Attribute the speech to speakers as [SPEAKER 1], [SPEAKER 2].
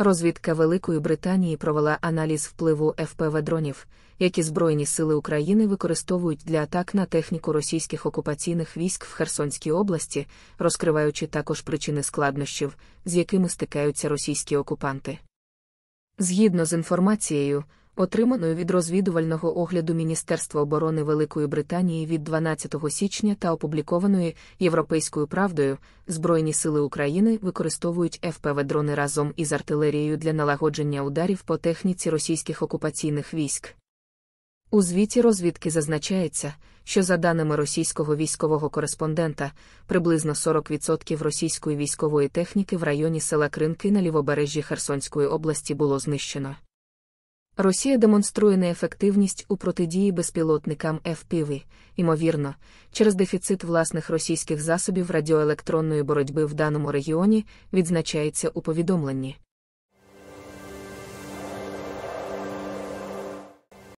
[SPEAKER 1] Розвідка Великої Британії провела аналіз впливу ФПВ дронів, які Збройні сили України використовують для атак на техніку російських окупаційних військ в Херсонській області, розкриваючи також причини складнощів, з якими стикаються російські окупанти. Згідно з інформацією, отриманою від розвідувального огляду Міністерства оборони Великої Британії від 12 січня та опублікованої Європейською правдою, Збройні сили України використовують фпв дрони разом із артилерією для налагодження ударів по техніці російських окупаційних військ. У звіті розвідки зазначається, що, за даними російського військового кореспондента, приблизно 40% російської військової техніки в районі села Кринки на лівобережжі Херсонської області було знищено. Росія демонструє неефективність у протидії безпілотникам FPV, ймовірно, через дефіцит власних російських засобів радіоелектронної боротьби в даному регіоні відзначається у повідомленні.